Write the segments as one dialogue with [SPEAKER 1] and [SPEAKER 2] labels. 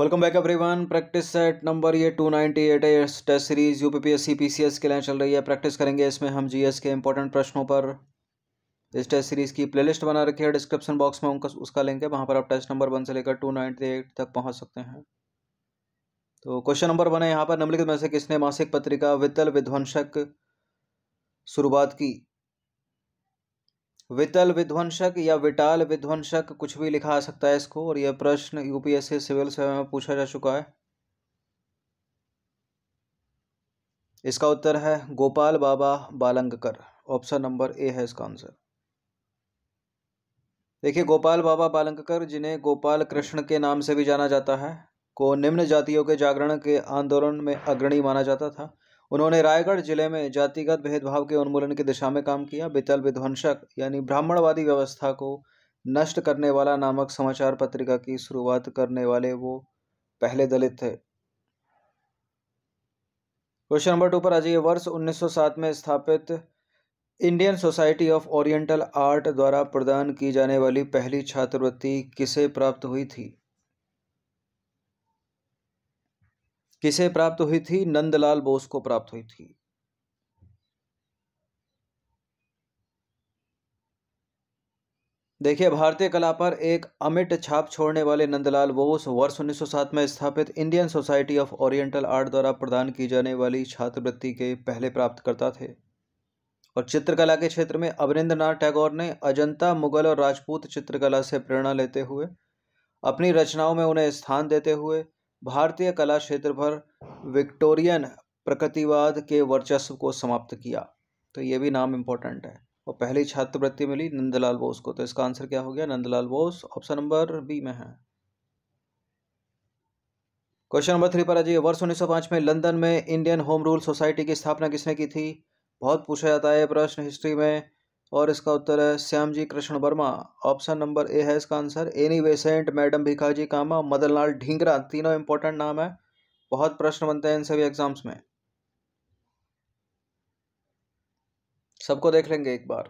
[SPEAKER 1] welcome back everyone practice set number ये two ninety eight है test series U P P S C P C S के लिए चल रही है प्रैक्टिस करेंगे इसमें हम जी एस के इंपॉर्टेंट प्रश्नों पर इस टेस्ट सीरीज़ की प्लेलिस्ट बना रखी है डिस्क्रिप्शन बॉक्स में उनका उसका लिंक है वहाँ पर आप टेस्ट नंबर वन से लेकर टू नाइन्टी एट तक पहुँच सकते हैं तो क्वेश्चन नंबर वन है यहाँ पर निम्नलिखित में से किसने मासिक पत्रिका वित्तल विध्वंसक शुरुआत की वितल विध्वंसक या विटाल विध्वंसक कुछ भी लिखा आ सकता है इसको और यह प्रश्न यूपीएससी सिविल सेवा में पूछा जा चुका है इसका उत्तर है Gopal Baba Walangkar option number A है इसका आंसर देखिए गोपाल बाबा बालंगकर जिन्हें गोपाल कृष्ण के नाम से भी जाना जाता है को निम्न जातियों के जागरण के आंदोलन में अग्रणी माना जाता था उन्होंने रायगढ़ जिले में जातिगत भेदभाव के उन्मूलन की दिशा में काम किया बितल विध्वंसक यानी ब्राह्मणवादी व्यवस्था को नष्ट करने वाला नामक समाचार पत्रिका की शुरुआत करने वाले वो पहले दलित थे क्वेश्चन नंबर टू पर आ जाइए वर्ष 1907 में स्थापित Indian Society of Oriental Art द्वारा प्रदान की जाने वाली पहली छात्रवृत्ति किसे प्राप्त हुई थी किसे प्राप्त हुई थी नंदलाल बोस को प्राप्त हुई थी देखिए भारतीय कला पर एक अमिट छाप छोड़ने वाले नंदलाल बोस वर्ष 1907 में स्थापित Indian Society of Oriental Art द्वारा प्रदान की जाने वाली छात्रवृत्ति के पहले प्राप्तकर्ता थे और चित्रकला के क्षेत्र में अवरेंद्रनाथ टैगोर ने अजंता मुगल और राजपूत चित्रकला से प्रेरणा लेते हुए अपनी रचनाओं में उन्हें स्थान देते हुए भारतीय कला क्षेत्र पर विक्टोरियन प्रकृतिवाद के वर्चस्व को समाप्त किया तो ये भी नाम इम्पोर्टेंट है और पहली छात्रवृत्ति मिली नंदलाल बोस को तो इसका आंसर क्या हो गया Nandlal Bose option number B में है क्वेश्चन नंबर थ्री पर आ जाइए वर्ष 1905 में लंदन में इंडियन होम रूल सोसाइटी की स्थापना किसने की थी बहुत पूछा जाता है प्रश्न हिस्ट्री में और इसका उत्तर है Shyam ji Krishna Varma option number A है इसका answer Annie Besant madam Bhikaji Cama Madanlal Dhingra तीनों इंपॉर्टेंट नाम है बहुत प्रश्न बनते हैं इन सभी एग्जाम्स में सबको देख लेंगे एक बार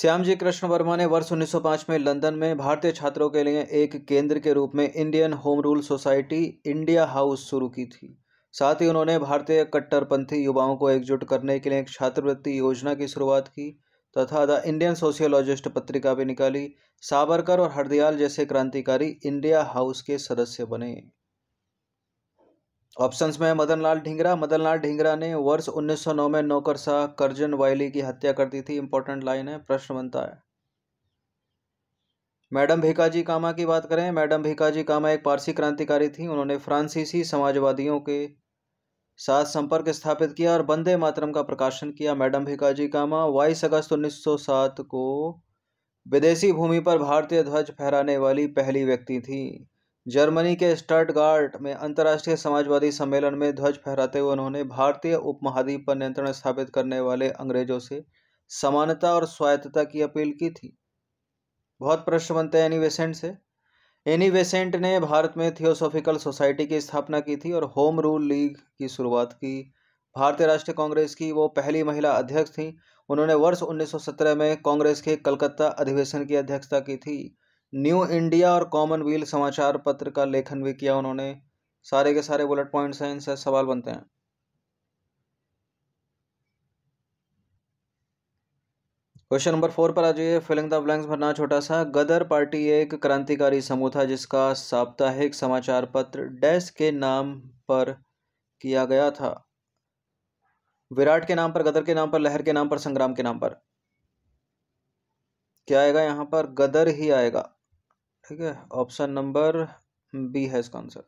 [SPEAKER 1] श्याम जी कृष्ण वर्मा ने वर्ष 1905 में लंदन में भारतीय छात्रों के लिए एक केंद्र के रूप में Indian Home Rule Society India House शुरू की थी साथ ही उन्होंने भारतीय कट्टरपंथी युवाओं को एकजुट करने के लिए एक छात्रवृत्ति योजना की शुरुआत की तथा द इंडियन सोशियोलॉजिस्ट पत्रिका भी निकाली साबरकर और हरदयाल जैसे क्रांतिकारी इंडिया हाउस के सदस्य बने ऑप्शंस में मदनलाल ढींगरा लाल ढींगरा ने वर्ष 1909 में नौकर शाह करजन वायली की हत्या कर दी थी इंपॉर्टेंट लाइन है प्रश्न बनता है मैडम भिकाजी कामा की बात करें मैडम भिकाजी कामा एक पारसी क्रांतिकारी थी उन्होंने फ्रांसीसी समाजवादियों के साथ संपर्क स्थापित किया और वंदे मातरम का प्रकाशन किया मैडम भिकाजी कामा बाईस अगस्त 1907 को विदेशी भूमि पर भारतीय ध्वज फहराने वाली पहली व्यक्ति थी जर्मनी के स्टर्टगार्ट में अंतर्राष्ट्रीय समाजवादी सम्मेलन में ध्वज फहराते हुए उन्होंने भारतीय उपमहाद्वीप पर नियंत्रण स्थापित करने वाले अंग्रेजों से समानता और स्वायत्तता की अपील की थी बहुत प्रश्न बनते हैं एनिवेसेंट से एनी बेसेंट ने भारत में थियोसॉफिकल सोसाइटी की स्थापना की थी और होम रूल लीग की शुरुआत की भारतीय राष्ट्रीय कांग्रेस की वो पहली महिला अध्यक्ष थीं उन्होंने वर्ष 1917 में कांग्रेस के कलकत्ता अधिवेशन की अध्यक्षता की थी न्यू इंडिया और कॉमनवेल्थ समाचार पत्र का लेखन भी किया उन्होंने सारे के सारे बुलेट पॉइंट्स हैं इनसे सवाल बनते हैं क्वेश्चन नंबर फोर पर आ जाइए फिलिंग द ब्लैंक्स भरना छोटा सा गदर पार्टी एक क्रांतिकारी समूह था जिसका साप्ताहिक समाचार पत्र डैश के नाम पर किया गया था विराट के नाम पर गदर के नाम पर लहर के नाम पर संग्राम के नाम पर क्या आएगा यहाँ पर गदर ही आएगा ठीक है ऑप्शन नंबर बी है इसका आंसर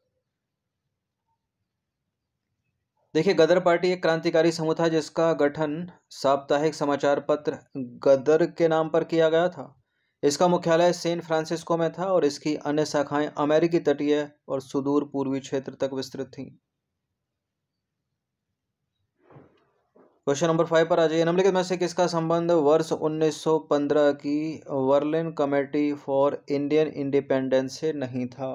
[SPEAKER 1] देखिए गदर पार्टी एक क्रांतिकारी समूह था जिसका गठन साप्ताहिक समाचार पत्र गदर के नाम पर किया गया था इसका मुख्यालय सेंट फ्रांसिस्को में था और इसकी अन्य शाखाएं अमेरिकी तटीय और सुदूर पूर्वी क्षेत्र तक विस्तृत थीं क्वेश्चन नंबर फाइव पर आ जाइए निम्नलिखित में से किसका संबंध वर्ष 1915 की Berlin Committee for Indian Independence से नहीं था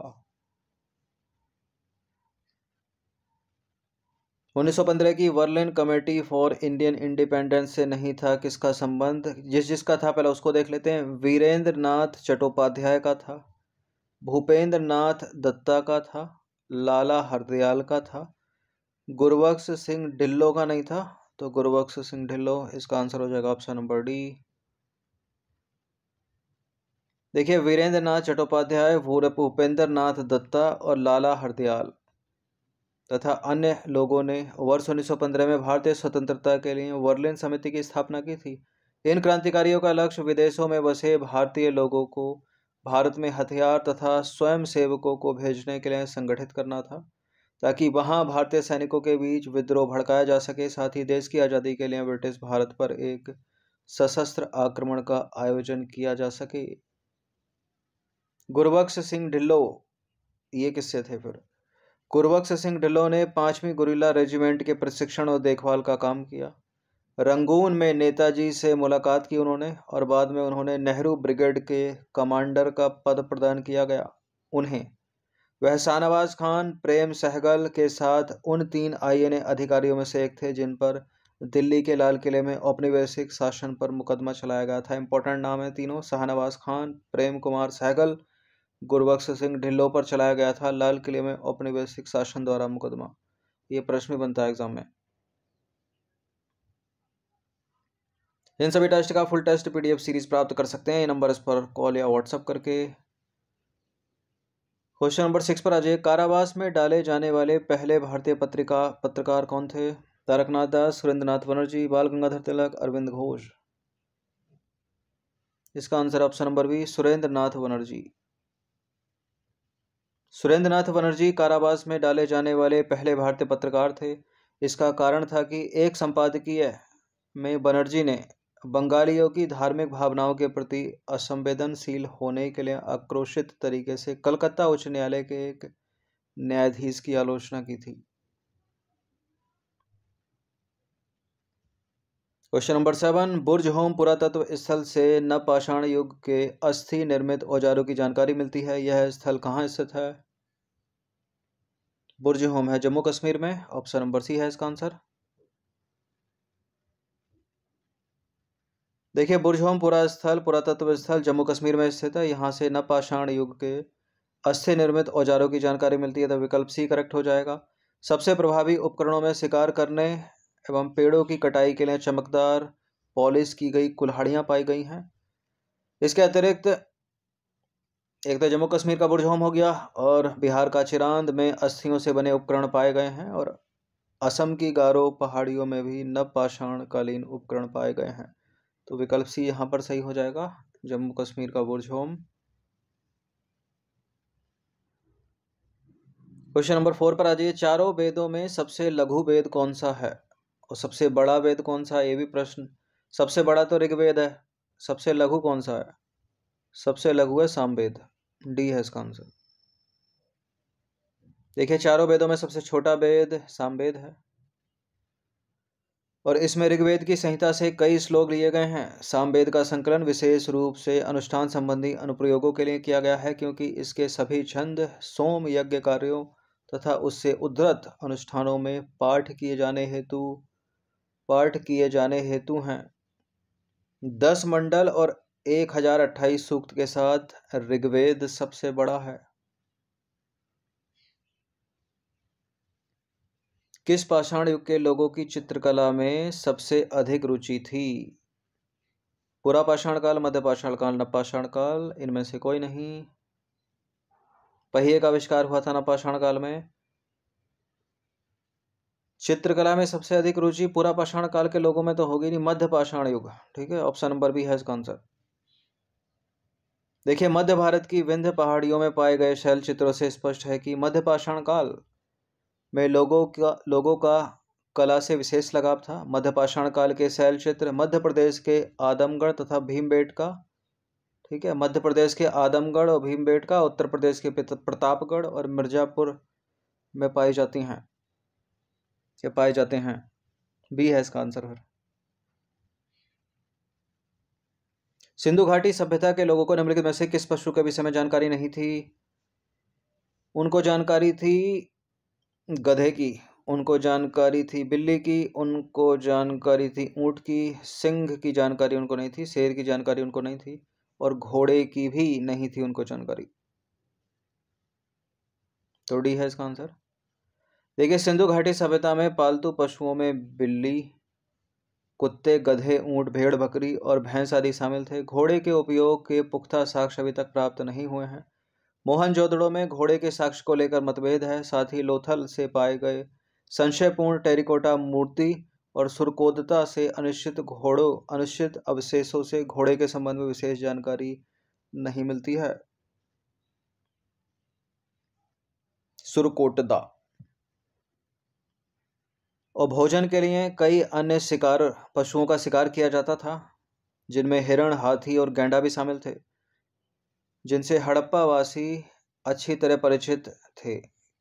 [SPEAKER 1] 1915 की Berlin Committee for Indian Independence से नहीं था किसका संबंध जिस जिसका था पहले उसको देख लेते हैं वीरेंद्र नाथ चट्टोपाध्याय का था भूपेंद्र नाथ दत्ता का था लाला हरदयाल का था गुरबख्श सिंह ढिल्लो का नहीं था तो गुरबख्श सिंह ढिल्लो इसका आंसर हो जाएगा ऑप्शन नंबर डी देखिए वीरेंद्र नाथ चट्टोपाध्याय भूपेंद्र नाथ दत्ता और लाला हरदयाल तथा अन्य लोगों ने वर्ष 1915 में भारतीय स्वतंत्रता के लिए वर्लिन समिति की स्थापना की थी इन क्रांतिकारियों का लक्ष्य विदेशों में बसे भारतीय लोगों को भारत में हथियार तथा स्वयं सेवकों को भेजने के लिए संगठित करना था ताकि वहां भारतीय सैनिकों के बीच विद्रोह भड़काया जा सके साथ ही देश की आज़ादी के लिए ब्रिटिश भारत पर एक सशस्त्र आक्रमण का आयोजन किया जा सके गुरबख्श सिंह ढिल्लो ये किस्से थे फिर गुरबक्स सिंह ढिल्लों ने पाँचवीं गुरिल्ला रेजिमेंट के प्रशिक्षण और देखभाल का काम किया रंगून में नेताजी से मुलाकात की उन्होंने और बाद में उन्होंने नेहरू ब्रिगेड के कमांडर का पद प्रदान किया गया उन्हें वह शाहनवाज खान प्रेम सहगल के साथ उन तीन आई अधिकारियों में से एक थे जिन पर दिल्ली के लाल किले में औपनिवेशिक शासन पर मुकदमा चलाया गया था इंपॉर्टेंट नाम है तीनों शाहनवाज खान प्रेम कुमार सहगल गुरबख्श सिंह ढिल्लों पर चलाया गया था लाल किले में औपनिवेशिक शासन द्वारा मुकदमा ये प्रश्न भी बनता है एग्जाम में इन सभी टेस्ट का फुल टेस्ट पीडीएफ सीरीज प्राप्त कर सकते हैं ये नंबर पर कॉल या व्हाट्सअप करके क्वेश्चन नंबर सिक्स पर आ जाइए कारावास में डाले जाने वाले पहले भारतीय पत्रिका पत्रकार कौन थे तारकनाथ दास सुरेंद्रनाथ बनर्जी बाल गंगाधर तिलक अरविंद घोष इसका answer option number B Surendra Nath Banerjee Surendra Nath Banerjee कारावास में डाले जाने वाले पहले भारतीय पत्रकार थे इसका कारण था कि एक संपादकीय में बनर्जी ने बंगालियों की धार्मिक भावनाओं के प्रति असंवेदनशील होने के लिए आक्रोशित तरीके से कलकत्ता उच्च न्यायालय के एक न्यायाधीश की आलोचना की थी question number seven Burzahom पुरातत्व स्थल से नवपाषाण युग के अस्थि निर्मित औजारों की जानकारी मिलती है यह स्थल कहाँ स्थित है बुर्ज होम है जम्मू कश्मीर में ऑप्शन नंबर सी है इसका आंसर देखिए बुर्ज होम पूरा स्थल पुरातत्व स्थल जम्मू कश्मीर में स्थित है यहाँ से नपाषाण युग के अस्थि निर्मित औजारों की जानकारी मिलती है तो विकल्प सी करेक्ट हो जाएगा सबसे प्रभावी उपकरणों में शिकार करने एवं पेड़ों की कटाई के लिए चमकदार पॉलिश की गई कुल्हाड़ियाँ पाई गई हैं इसके अतिरिक्त एक तो जम्मू कश्मीर का बुरझोम हो गया और बिहार का चिरांद में अस्थियों से बने उपकरण पाए गए हैं और असम की गारो पहाड़ियों में भी नवपाषाणकालीन उपकरण पाए गए हैं तो विकल्प सी यहाँ पर सही हो जाएगा जम्मू कश्मीर का बुरझोम क्वेश्चन नंबर फोर पर आ जाइए चारों वेदों में सबसे लघु वेद कौन सा है और सबसे बड़ा वेद कौन सा है ये भी प्रश्न सबसे बड़ा तो ऋग्वेद है सबसे लघु कौन सा है सबसे लघु है सामवेद डी है इसका आंसर देखिए चारों वेदों में सबसे छोटा वेद सामवेद है और इसमें ऋग्वेद की संहिता से कई श्लोक लिए गए हैं सामवेद का संकलन विशेष रूप से अनुष्ठान संबंधी अनुप्रयोगों के लिए किया गया है क्योंकि इसके सभी छंद सोम यज्ञ कार्यों तथा उससे उद्धृत अनुष्ठानों में पाठ किए जाने हेतु पाठ किए जाने हेतु हैं दस मंडल और एक हजार अट्ठाईस सूक्त के साथ ऋग्वेद सबसे बड़ा है किस पाषाण युग के लोगों की चित्रकला में सबसे अधिक रुचि थी पूरा पाषाण काल मध्य पाषाण काल नपाषाण काल इनमें से कोई नहीं पहिए का आविष्कार हुआ था नपाषाण काल में चित्रकला में सबसे अधिक रुचि पूरा पाषाण काल के लोगों में तो होगी नहीं मध्य पाषाण युग ठीक है ऑप्शन नंबर बी है इसका आंसर देखिए मध्य भारत की विंध्य पहाड़ियों में पाए गए शैल चित्रों से स्पष्ट है कि मध्य पाषाण काल में लोगों का लोगों का कला से विशेष लगाव था मध्य पाषाण काल के शैल चित्र मध्य प्रदेश के आदमगढ़ तथा भीमबेट का ठीक है मध्य प्रदेश के आदमगढ़ और भीमबेट का उत्तर प्रदेश के प्रतापगढ़ और मिर्ज़ापुर में पाई जाती हैं पाए जाते हैं बी है इसका आंसर फिर सिंधु घाटी सभ्यता के लोगों को निम्नलिखित में से किस पशु के विषय में जानकारी नहीं थी उनको जानकारी थी गधे की उनको जानकारी थी बिल्ली की उनको जानकारी थी ऊँट की सिंह की जानकारी उनको नहीं थी शेर की जानकारी उनको नहीं थी और घोड़े की भी नहीं थी उनको जानकारी तो डी है इसका आंसर देखिए सिंधु घाटी सभ्यता में पालतू पशुओं में बिल्ली कुत्ते गधे ऊंट भेड़ बकरी और भैंस आदि शामिल थे घोड़े के उपयोग के पुख्ता साक्ष्य अभी तक प्राप्त नहीं हुए हैं मोहनजोदड़ो में घोड़े के साक्ष्य को लेकर मतभेद है साथ ही लोथल से पाए गए संशयपूर्ण टेरिकोटा मूर्ति और सुरकोदता से अनिश्चित घोड़ों अनिश्चित अवशेषों से घोड़े के संबंध में विशेष जानकारी नहीं मिलती है सुरकोटदा और भोजन के लिए कई अन्य शिकार पशुओं का शिकार किया जाता था जिनमें हिरण हाथी और गेंडा भी शामिल थे जिनसे हड़प्पावासी अच्छी तरह परिचित थे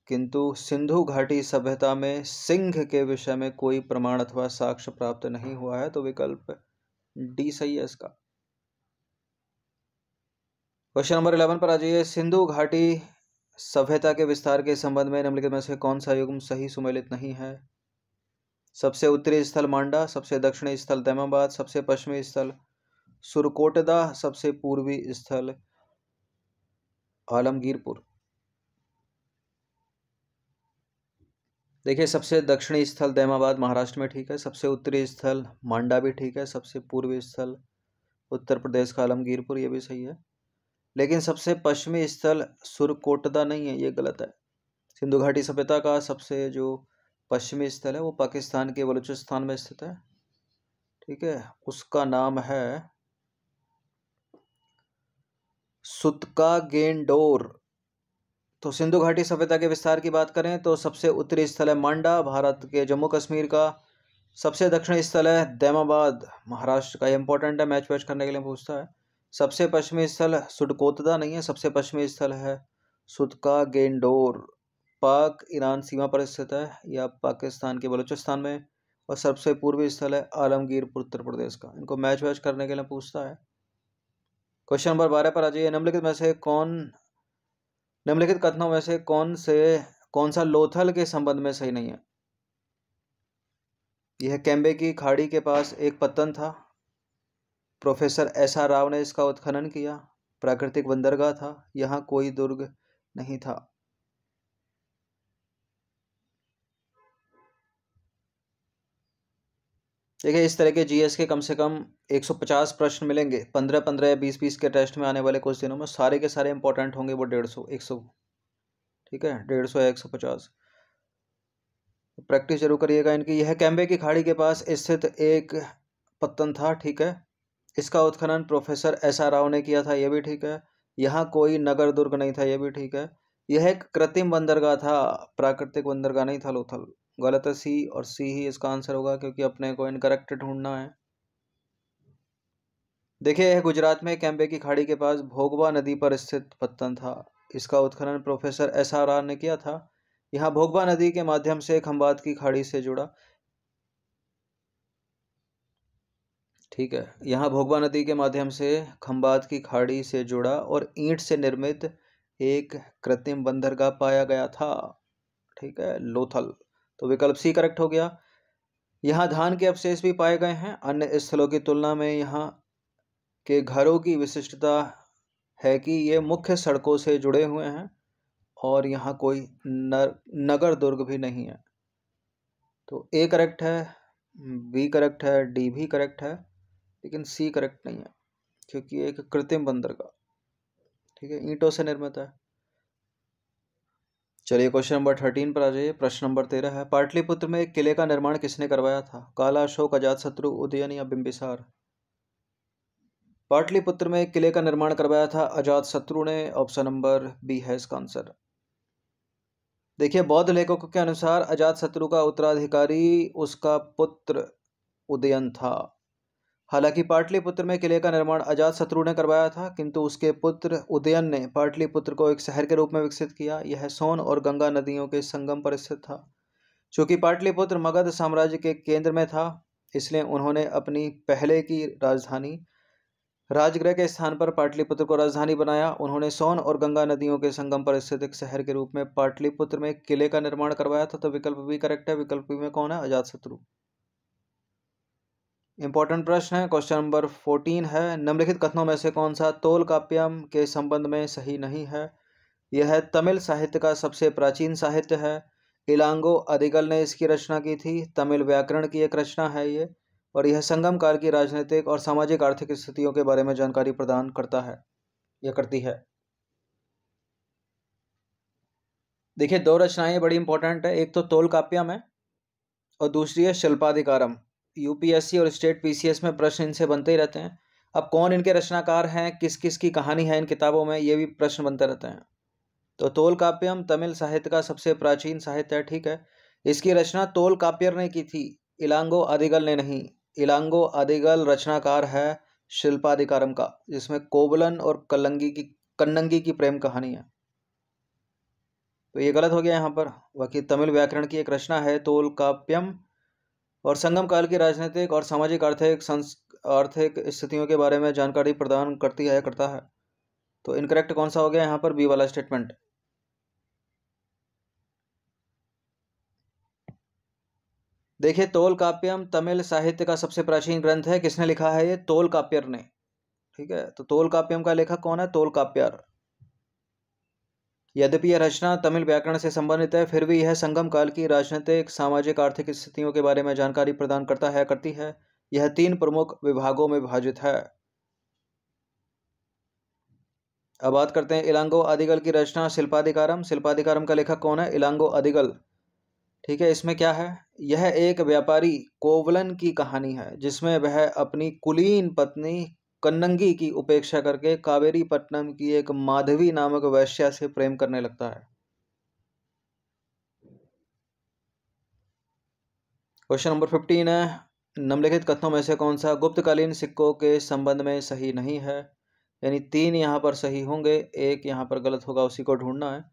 [SPEAKER 1] किंतु सिंधु घाटी सभ्यता में सिंह के विषय में कोई प्रमाण अथवा साक्ष्य प्राप्त नहीं हुआ है तो विकल्प डी सही है इसका क्वेश्चन नंबर इलेवन पर आ जाइए सिंधु घाटी सभ्यता के विस्तार के संबंध में निम्नलिखित में से कौन सा युग्म सही सुमेलित नहीं है सबसे उत्तरी स्थल मांडा सबसे दक्षिणी स्थल तैमाबाद सबसे पश्चिमी स्थल सुरकोटदा सबसे पूर्वी स्थल आलमगीरपुर देखिए सबसे दक्षिणी स्थल दैमाबाद महाराष्ट्र में ठीक है सबसे उत्तरी स्थल मांडा भी ठीक है सबसे पूर्वी स्थल उत्तर प्रदेश का आलमगीरपुर ये भी सही है लेकिन सबसे पश्चिमी स्थल सुरकोटदा नहीं है ये गलत है सिंधु घाटी सभ्यता का सबसे जो पश्चिमी स्थल है वो पाकिस्तान के बलूचिस्तान में स्थित है ठीक है उसका नाम है सुतका गेंडोर तो सिंधु घाटी सभ्यता के विस्तार की बात करें तो सबसे उत्तरी स्थल है मांडा भारत के जम्मू कश्मीर का सबसे दक्षिण स्थल है दैमाबाद महाराष्ट्र का इंपॉर्टेंट है मैच वैच करने के लिए पूछता है सबसे पश्चिमी स्थल सुडकोतदा नहीं है सबसे पश्चिमी स्थल है सुतका गेंडोर पाक ईरान सीमा पर स्थित है यह पाकिस्तान के बलूचिस्तान में और सबसे पूर्वी स्थल है आलमगीरपुर उत्तर प्रदेश का इनको मैच वैच करने के लिए पूछता है क्वेश्चन नंबर बारह पर आ जाइए निम्नलिखित में से कौन निम्नलिखित कथनों में से कौन से कौन सा लोथल के संबंध में सही नहीं है यह कैम्बे की खाड़ी के पास एक पत्तन था प्रोफेसर एस आर राव ने इसका उत्खनन किया प्राकृतिक बंदरगाह था यहाँ कोई दुर्ग नहीं था देखिए इस तरह के जीएस के कम से कम 150 प्रश्न मिलेंगे 15 15 या 20 20 के टेस्ट में आने वाले कुछ दिनों में सारे के सारे इंपॉर्टेंट होंगे वो डेढ़ सौ एक सौ ठीक है डेढ़ सौ या एक सौ पचास प्रैक्टिस जरूर करिएगा इनकी यह कैम्बे की खाड़ी के पास स्थित एक पत्तन था ठीक है इसका उत्खनन प्रोफेसर एस आर राव ने किया था यह भी ठीक है यहाँ कोई नगर दुर्ग नहीं था यह भी ठीक है यह एक कृत्रिम बंदरगाह था प्राकृतिक बंदरगाह नहीं था लोथल गलत है सी और सी ही इसका आंसर होगा क्योंकि अपने को इनकरेक्ट ढूंढना है देखिए यह गुजरात में कैम्बे की खाड़ी के पास भोगवा नदी पर स्थित पत्तन था इसका उत्खनन प्रोफेसर एस आर आर ने किया था यहाँ भोगवा नदी के माध्यम से खम्बात की खाड़ी से जुड़ा ठीक है यहाँ भोगवा नदी के माध्यम से खम्बात की खाड़ी से जुड़ा और ईंट से निर्मित एक कृत्रिम बंदरगाह पाया गया था ठीक है लोथल तो विकल्प सी करेक्ट हो गया यहाँ धान के अवशेष भी पाए गए हैं अन्य स्थलों की तुलना में यहाँ के घरों की विशिष्टता है कि ये मुख्य सड़कों से जुड़े हुए हैं और यहाँ कोई नर, नगर दुर्ग भी नहीं है तो ए करेक्ट है बी करेक्ट है डी भी करेक्ट है लेकिन सी करेक्ट नहीं है क्योंकि एक कृत्रिम बंदरगाह ठीक है ईंटों से निर्मित है चलिए क्वेश्चन नंबर थर्टीन पर आ जाइए प्रश्न नंबर तेरह है पाटलिपुत्र में किले का निर्माण किसने करवाया था काला अशोक अजात शत्रु उदयन या बिंबिसार पाटलिपुत्र में किले का निर्माण करवाया था अजात शत्रु ने ऑप्शन नंबर बी है इसका आंसर देखिए बौद्ध लेखकों के अनुसार अजात शत्रु का उत्तराधिकारी उसका पुत्र उदयन था हालांकि पाटलिपुत्र में किले का निर्माण अजात शत्रु ने करवाया था किंतु उसके पुत्र उदयन ने पाटलिपुत्र को एक शहर के रूप में विकसित किया यह सोन और गंगा नदियों के संगम पर स्थित था चूंकि पाटलिपुत्र मगध साम्राज्य के केंद्र में था इसलिए उन्होंने अपनी पहले की राजधानी राजगृह के स्थान पर पाटलिपुत्र को राजधानी बनाया उन्होंने सोन और गंगा नदियों के संगम पर स्थित एक शहर के रूप में पाटलिपुत्र में किले का निर्माण करवाया था तो विकल्प भी करेक्ट है विकल्प में कौन है अजात शत्रु इंपॉर्टेंट प्रश्न है क्वेश्चन नंबर फोर्टीन है निम्नलिखित कथनों में से कौन सा तोल काप्यम के संबंध में सही नहीं है यह है तमिल साहित्य का सबसे प्राचीन साहित्य है इलांगो अधिकल ने इसकी रचना की थी तमिल व्याकरण की एक रचना है ये और यह संगम काल की राजनीतिक और सामाजिक आर्थिक स्थितियों के बारे में जानकारी प्रदान करता है यह करती है देखिए दो रचनाएं बड़ी इंपॉर्टेंट है एक तो तोल काप्यम है और दूसरी है शिल्पाधिकारम यूपीएससी और स्टेट पीसीएस में प्रश्न इनसे बनते ही रहते हैं अब कौन इनके रचनाकार हैं किस किस की कहानी है इन किताबों में ये भी प्रश्न बनते रहते हैं तो तोल काप्यम तमिल साहित्य का सबसे प्राचीन साहित्य है ठीक है इसकी रचना तोल काप्यर ने की थी इलांगो आदिगल ने नहीं इलांगो आदिगल रचनाकार है शिल्पाधिकारम का जिसमें कोबलन और कलंगी की कन्नंगी की प्रेम कहानी है तो ये गलत हो गया यहाँ पर बाकी तमिल व्याकरण की एक रचना है तोल काप्यम और संगम काल की राजनीतिक और सामाजिक आर्थिक आर्थिक स्थितियों के बारे में जानकारी प्रदान करती है करता है तो इनकरेक्ट कौन सा हो गया यहाँ पर बी वाला स्टेटमेंट देखिए तोल काप्यम तमिल साहित्य का सबसे प्राचीन ग्रंथ है किसने लिखा है ये तोल काप्यर ने ठीक है तो तोल काप्यम का लेखक कौन है तोल काप्यार यद्यपि यह रचना तमिल व्याकरण से संबंधित है फिर भी यह संगम काल की राजनीतिक सामाजिक आर्थिक स्थितियों के बारे में जानकारी प्रदान करता है करती है यह तीन प्रमुख विभागों में विभाजित है अब बात करते हैं इलांगो आदिगल की रचना शिल्पाधिकारम शिल्पाधिकारम का लेखक कौन है इलांगो आदिगल ठीक है इसमें क्या है यह एक व्यापारी कोवलन की कहानी है जिसमें वह अपनी कुलीन पत्नी कन्नंगी की उपेक्षा करके कावेरी पट्टनम की एक माधवी नामक वैश्या से प्रेम करने लगता है क्वेश्चन नंबर फिफ्टीन है निम्नलिखित कथनों में से कौन सा गुप्तकालीन सिक्कों के संबंध में सही नहीं है यानी तीन यहाँ पर सही होंगे एक यहाँ पर गलत होगा उसी को ढूंढना है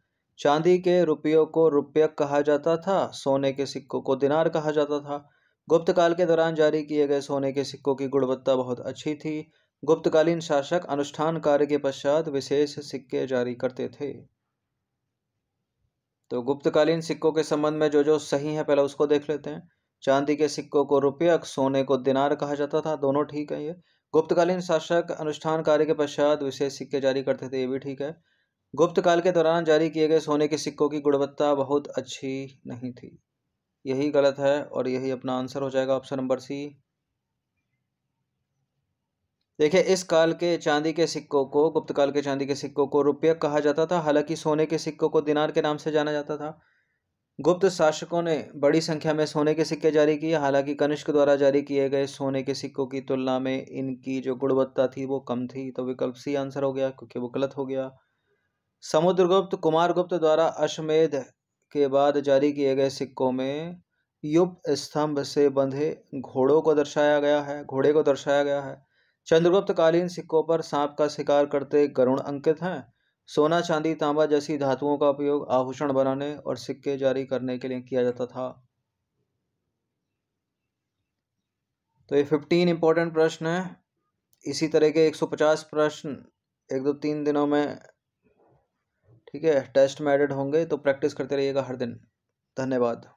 [SPEAKER 1] चांदी के रुपयों को रुपयक कहा जाता था सोने के सिक्कों को दिनार कहा जाता था गुप्त काल के दौरान जारी किए गए सोने के सिक्कों की गुणवत्ता बहुत अच्छी थी गुप्तकालीन शासक अनुष्ठान कार्य के पश्चात विशेष सिक्के जारी करते थे तो गुप्तकालीन सिक्कों के संबंध में जो जो सही है पहले उसको देख लेते हैं चांदी के सिक्कों को रुपया सोने को दिनार कहा जाता था दोनों ठीक है ये गुप्तकालीन शासक अनुष्ठान कार्य के पश्चात विशेष सिक्के जारी करते थे ये भी ठीक है गुप्त काल के दौरान जारी किए गए सोने के सिक्कों की गुणवत्ता बहुत अच्छी नहीं थी यही गलत है और यही अपना आंसर हो जाएगा ऑप्शन नंबर सी देखिए इस काल के चांदी के सिक्कों को गुप्त काल के चांदी के सिक्कों को रुपया कहा जाता था हालांकि सोने के सिक्कों को दिनार के नाम से जाना जाता था गुप्त शासकों ने बड़ी संख्या में सोने के सिक्के जारी किए हालांकि कनिष्क द्वारा जारी किए गए सोने के सिक्कों की तुलना में इनकी जो गुणवत्ता थी वो कम थी तो विकल्प सी आंसर हो गया क्योंकि वो गलत हो गया समुद्रगुप्त कुमारगुप्त द्वारा अश्वमेध के बाद जारी किए गए सिक्कों में युप स्तंभ से बंधे घोड़ों को दर्शाया गया है घोड़े को दर्शाया गया है चंद्रगुप्त कालीन सिक्कों पर सांप का शिकार करते गरुण अंकित हैं सोना चांदी तांबा जैसी धातुओं का उपयोग आभूषण बनाने और सिक्के जारी करने के लिए किया जाता था तो ये फिफ्टीन इंपॉर्टेंट प्रश्न है इसी तरह के एक सौ पचास प्रश्न एक दो तीन दिनों में ठीक है टेस्ट में एडेड होंगे तो प्रैक्टिस करते रहिएगा हर दिन धन्यवाद